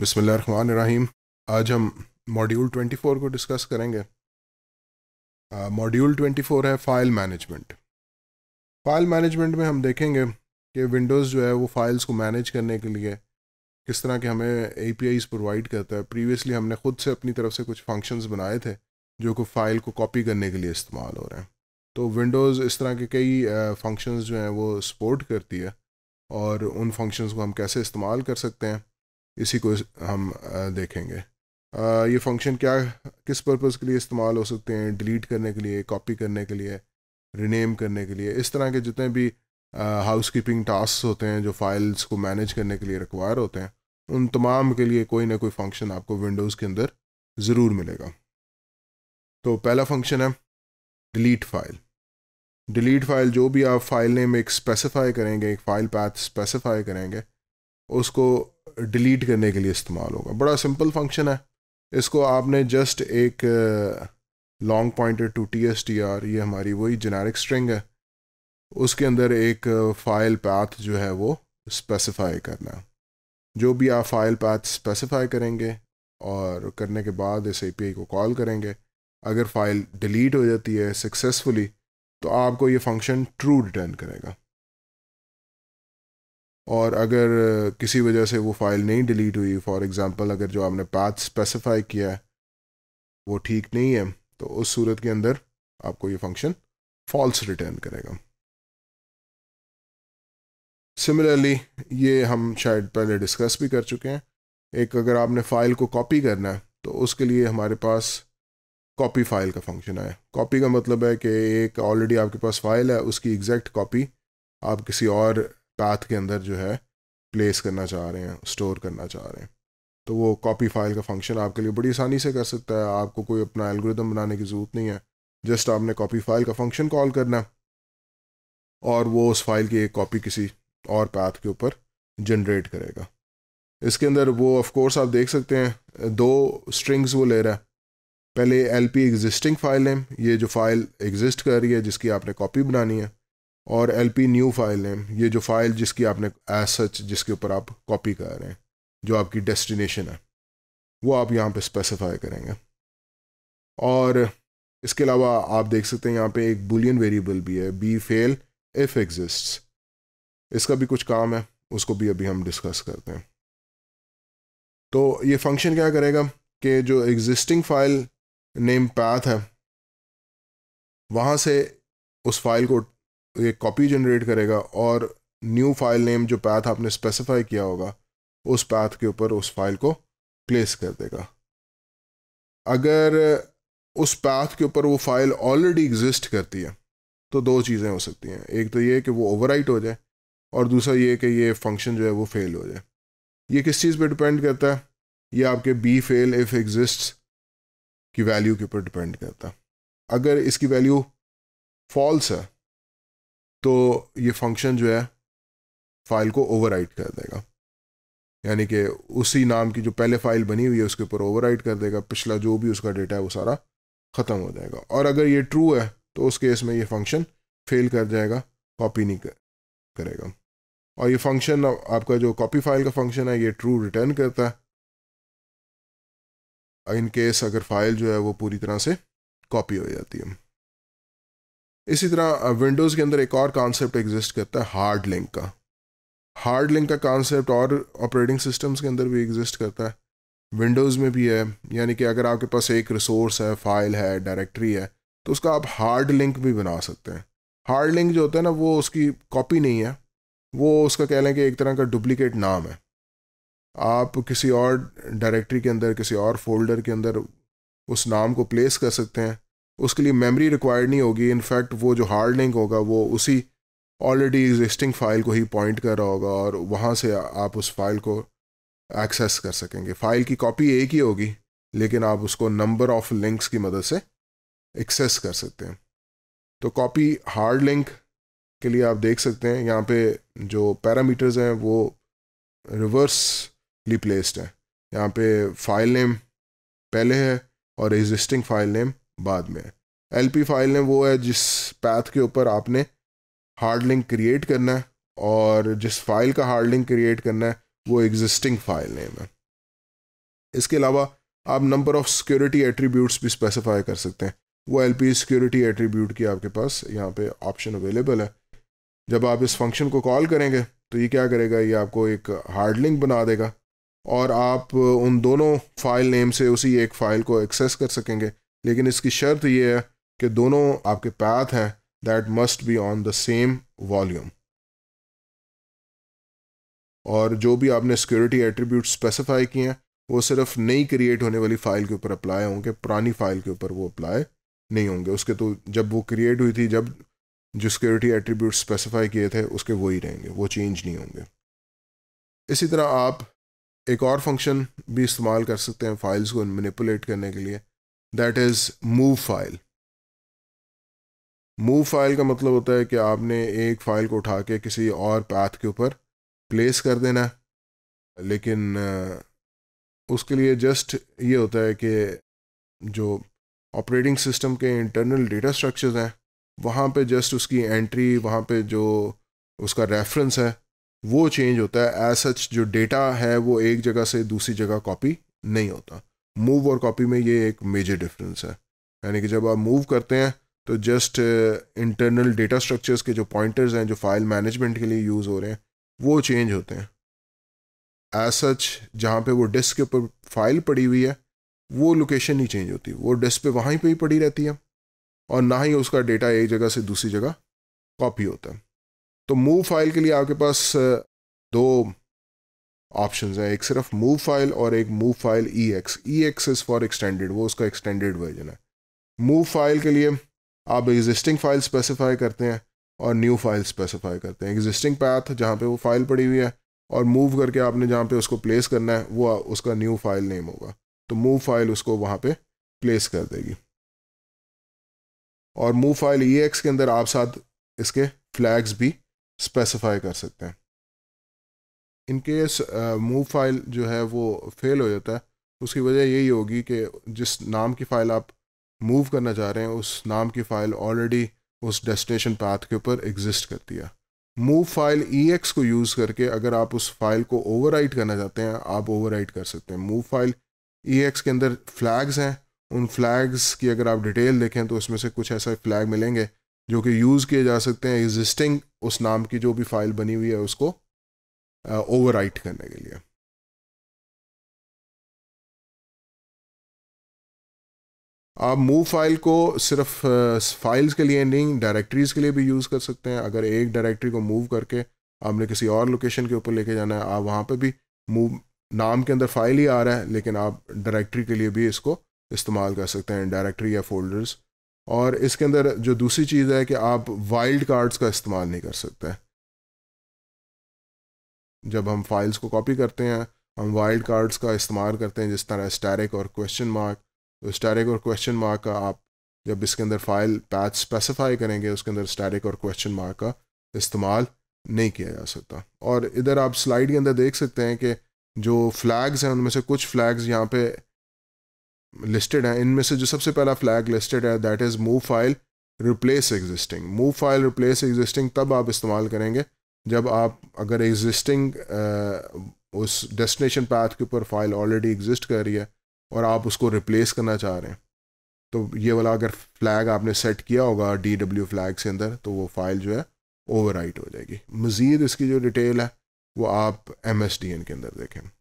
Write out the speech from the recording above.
बिसमीम आज हम मॉड्यूल 24 को डिस्कस करेंगे मॉड्यूल uh, 24 है फ़ाइल मैनेजमेंट फ़ाइल मैनेजमेंट में हम देखेंगे कि विंडोज़ जो है वो फ़ाइल्स को मैनेज करने के लिए किस तरह के हमें ए प्रोवाइड करता है प्रीवियसली हमने ख़ुद से अपनी तरफ से कुछ फंक्शंस बनाए थे जो कि फ़ाइल को कॉपी करने के लिए इस्तेमाल हो रहे हैं तो विंडोज़ इस तरह के कई फंक्शंस जो हैं वो सपोर्ट करती है और उन फंक्शंस को हम कैसे इस्तेमाल कर सकते हैं इसी को हम देखेंगे ये फंक्शन क्या किस पर्पज़ के लिए इस्तेमाल हो सकते हैं डिलीट करने के लिए कॉपी करने के लिए रीनेम करने के लिए इस तरह के जितने भी हाउस कीपिंग टास्क होते हैं जो फाइल्स को मैनेज करने के लिए रिक्वायर होते हैं उन तमाम के लिए कोई ना कोई फंक्शन आपको विंडोज़ के अंदर ज़रूर मिलेगा तो पहला फंक्शन है डिलीट फाइल डिलीट फाइल जो भी आप फाइल नेम एक स्पेसिफाई करेंगे एक फ़ाइल पैथ स्पेसिफाई करेंगे उसको डिलीट करने के लिए इस्तेमाल होगा बड़ा सिंपल फंक्शन है इसको आपने जस्ट एक long pointed to T S T R ये हमारी वही जेनेरिक स्ट्रिंग है उसके अंदर एक फ़ाइल uh, पैथ जो है वो स्पेसिफाई करना है जो भी आप फाइल पैथ स्पेसिफाई करेंगे और करने के बाद इस ए को कॉल करेंगे अगर फाइल डिलीट हो जाती है सक्सेसफुली तो आपको ये फंक्शन ट्रू रिटर्न करेगा और अगर किसी वजह से वो फाइल नहीं डिलीट हुई फॉर एग्ज़ाम्पल अगर जो आपने पाथ स्पेसिफाई किया है वो ठीक नहीं है तो उस सूरत के अंदर आपको ये फंक्शन फॉल्स रिटर्न करेगा सिमिलरली ये हम शायद पहले डिस्कस भी कर चुके हैं एक अगर आपने फ़ाइल को कॉपी करना है तो उसके लिए हमारे पास कॉपी फाइल का फंक्शन आया कॉपी का मतलब है कि एक ऑलरेडी आपके पास फाइल है उसकी एग्जैक्ट कॉपी आप किसी और पाथ के अंदर जो है प्लेस करना चाह रहे हैं स्टोर करना चाह रहे हैं तो वो कॉपी फाइल का फंक्शन आपके लिए बड़ी आसानी से कर सकता है आपको कोई अपना एल्गोरिदम बनाने की ज़रूरत नहीं है जस्ट आपने कॉपी फाइल का फंक्शन कॉल करना और वो उस फाइल की एक कॉपी किसी और पैथ के ऊपर जनरेट करेगा इसके अंदर वो ऑफ कोर्स आप देख सकते हैं दो स्ट्रिंग्स वो ले रहा है पहले L P existing file name ये जो फाइल एग्जिस्ट कर रही है जिसकी आपने कॉपी बनानी है और L P new file name ये जो फाइल जिसकी आपने एज सच जिसके ऊपर आप कॉपी कर रहे हैं जो आपकी डेस्टिनेशन है वो आप यहाँ पे स्पेसिफाई करेंगे और इसके अलावा आप देख सकते हैं यहाँ पे एक बुलियन वेरिएबल भी है बी फेल इफ एग्जिस्ट इसका भी कुछ काम है उसको भी अभी हम डिस्कस करते हैं तो ये फंक्शन क्या करेगा कि जो एग्जिस्टिंग फाइल नेम पैथ है वहाँ से उस फाइल को तो ये कॉपी जनरेट करेगा और न्यू फाइल नेम जो पैथ आपने स्पेसिफाई किया होगा उस पैथ के ऊपर उस फाइल को प्लेस कर देगा अगर उस पैथ के ऊपर वो फाइल ऑलरेडी एग्जिस्ट करती है तो दो चीज़ें हो सकती हैं एक तो ये कि वो ओवरराइट हो जाए और दूसरा ये कि ये फंक्शन जो है वो फेल हो जाए ये किस चीज़ पे डिपेंड करता है ये आपके बी फेल इफ़ एग्जिस्ट की वैल्यू के ऊपर डिपेंड करता है अगर इसकी वैल्यू फॉल्स है तो ये फंक्शन जो है फाइल को ओवर कर देगा यानी कि उसी नाम की जो पहले फाइल बनी हुई है उसके ऊपर ओवर कर देगा पिछला जो भी उसका डेटा है वो सारा ख़त्म हो जाएगा और अगर ये ट्रू है तो उस केस में ये फंक्शन फेल कर जाएगा कॉपी नहीं कर, करेगा और ये फंक्शन आपका जो कॉपी फाइल का फंक्शन है ये ट्रू रिटर्न करता है इन केस अगर फाइल जो है वो पूरी तरह से कॉपी हो जाती है इसी तरह विंडोज़ के अंदर एक और कॉन्सेप्ट एग्जिस्ट करता है हार्ड लिंक का हार्ड लिंक का कॉन्सेप्ट और ऑपरेटिंग सिस्टम्स के अंदर भी एग्जिस्ट करता है विंडोज़ में भी है यानी कि अगर आपके पास एक रिसोर्स है फाइल है डायरेक्टरी है तो उसका आप हार्ड लिंक भी बना सकते हैं हार्ड लिंक जो होता है ना वो उसकी कॉपी नहीं है वो उसका कह लें कि एक तरह का डुप्लिकेट नाम है आप किसी और डायरेक्टरी के अंदर किसी और फोल्डर के अंदर उस नाम को प्लेस कर सकते हैं उसके लिए मेमोरी रिक्वायर्ड नहीं होगी इनफैक्ट वो जो हार्ड लिंक होगा वो उसी ऑलरेडी एग्जिस्टिंग फ़ाइल को ही पॉइंट कर रहा होगा और वहाँ से आप उस फाइल को एक्सेस कर सकेंगे फ़ाइल की कॉपी एक ही होगी लेकिन आप उसको नंबर ऑफ लिंक्स की मदद से एक्सेस कर सकते हैं तो कॉपी हार्ड लिंक के लिए आप देख सकते हैं यहाँ पे जो पैरामीटर्स हैं वो रिवर्सली प्लेस्ड हैं यहाँ पे फाइल नेम पहले है और एग्जिस्टिंग फाइल नेम बाद में एल फाइल ने वो है जिस पैथ के ऊपर आपने हार्ड लिंक क्रिएट करना है और जिस फाइल का हार्ड लिंक क्रिएट करना है वो एग्जिस्टिंग फाइल नेम है इसके अलावा आप नंबर ऑफ सिक्योरिटी एट्रीब्यूट्स भी स्पेसिफाई कर सकते हैं वो एल पी सिक्योरिटी एट्रीब्यूट की आपके पास यहाँ पे ऑप्शन अवेलेबल है जब आप इस फंक्शन को कॉल करेंगे तो ये क्या करेगा ये आपको एक हार्ड लिंक बना देगा और आप उन दोनों फाइल नेम से उसी एक फ़ाइल को एक्सेस कर सकेंगे लेकिन इसकी शर्त यह है कि दोनों आपके पैथ हैं that must be on the same volume और जो भी आपने सिक्योरिटी एट्रीब्यूट स्पेसिफाई किए हैं वो सिर्फ नई क्रिएट होने वाली फ़ाइल के ऊपर अप्लाई होंगे पुरानी फ़ाइल के ऊपर वो अप्लाई नहीं होंगे उसके तो जब वो क्रिएट हुई थी जब जो सिक्योरिटी एट्रीब्यूट स्पेसिफाई किए थे उसके वो ही रहेंगे वो चेंज नहीं होंगे इसी तरह आप एक और फंक्शन भी इस्तेमाल कर सकते हैं फाइल्स को मैनिपुलेट करने के लिए that is move file move file का मतलब होता है कि आपने एक फ़ाइल को उठा के किसी और पैथ के ऊपर प्लेस कर देना है लेकिन उसके लिए जस्ट ये होता है कि जो ऑपरेटिंग सिस्टम के इंटरनल डेटा स्ट्रक्चर्स हैं वहाँ पे जस्ट उसकी एंट्री वहाँ पे जो उसका रेफरेंस है वो चेंज होता है एज सच जो डेटा है वो एक जगह से दूसरी जगह कॉपी नहीं होता मूव और कॉपी में ये एक मेजर डिफरेंस है यानी कि जब आप मूव करते हैं तो जस्ट इंटरनल डेटा स्ट्रक्चर्स के जो पॉइंटर्स हैं जो फाइल मैनेजमेंट के लिए यूज़ हो रहे हैं वो चेंज होते हैं एज सच जहाँ पे वो डिस्क के ऊपर फाइल पड़ी हुई है वो लोकेशन नहीं चेंज होती वो डिस्क पे वहीं पे ही पड़ी रहती है और ना ही उसका डेटा एक जगह से दूसरी जगह कॉपी होता है तो मूव फाइल के लिए आपके पास uh, दो ऑप्शंस है एक सिर्फ मूव फाइल और एक move file E X E X is for extended वो उसका एक्सटेंडेड वर्जन है मूव फाइल के लिए आप एग्जिस्टिंग फाइल स्पेसिफाई करते हैं और न्यू फाइल स्पेसिफाई करते हैं एग्जिस्टिंग पैथ जहाँ पे वो फाइल पड़ी हुई है और मूव करके आपने जहाँ पे उसको प्लेस करना है वो उसका न्यू फाइल नेम होगा तो मूव फाइल उसको वहाँ पे प्लेस कर देगी और मूव फाइल ई के अंदर आप साथ इसके फ्लैग्स भी स्पेसिफाई कर सकते हैं इन केस मूव फाइल जो है वो फेल हो जाता है उसकी वजह यही होगी कि जिस नाम की फ़ाइल आप मूव करना चाह रहे हैं उस नाम की फ़ाइल ऑलरेडी उस डेस्टिनेशन पाथ के ऊपर एग्जिस्ट करती है मूव फाइल ई एक्स को यूज़ करके अगर आप उस फाइल को ओवर करना चाहते हैं आप ओवर कर सकते हैं मूव फाइल ई एक्स के अंदर फ्लैग्स हैं उन फ्लैग्स की अगर आप डिटेल देखें तो उसमें से कुछ ऐसा फ्लैग मिलेंगे जो कि यूज़ किए जा सकते हैं एग्जिस्टिंग उस नाम की जो भी फाइल बनी हुई है उसको ओवर राइट करने के लिए आप मूव फाइल को सिर्फ फाइल्स के लिए नहीं डायरेक्टरीज के लिए भी यूज़ कर सकते हैं अगर एक डायरेक्टरी को मूव करके आपने किसी और लोकेशन के ऊपर लेके जाना है आप वहाँ पे भी मूव नाम के अंदर फाइल ही आ रहा है लेकिन आप डायरेक्टरी के लिए भी इसको इस्तेमाल कर सकते हैं डायरेक्टरी या फोल्डर्स और इसके अंदर जो दूसरी चीज़ है कि आप वाइल्ड कार्ड्स का इस्तेमाल नहीं कर सकते हैं जब हम फाइल्स को कॉपी करते हैं हम वाइल्ड कार्ड्स का इस्तेमाल करते हैं जिस तरह स्टैरिक और क्वेश्चन मार्क तो स्टैरिक और क्वेश्चन मार्क का आप जब इसके अंदर फाइल पैथ स्पेसिफाई करेंगे उसके अंदर स्टैरिक और क्वेश्चन मार्क का इस्तेमाल नहीं किया जा सकता और इधर आप स्लाइड के अंदर देख सकते हैं कि जो फ्लैग्स हैं उनमें से कुछ फ्लैग्स यहाँ पे लिस्टेड हैं इनमें से जो सबसे पहला फ्लैग लिस्टेड है that is move file replace existing move file replace existing तब आप इस्तेमाल करेंगे जब आप अगर एग्जिस्टिंग उस डेस्टिनेशन पाथ के ऊपर फाइल ऑलरेडी एग्जिस्ट कर रही है और आप उसको रिप्लेस करना चाह रहे हैं तो ये वाला अगर फ्लैग आपने सेट किया होगा डी डब्ल्यू फ्लैग के अंदर तो वो फाइल जो है ओवर हो जाएगी मज़ीद इसकी जो डिटेल है वो आप एम के अंदर देखें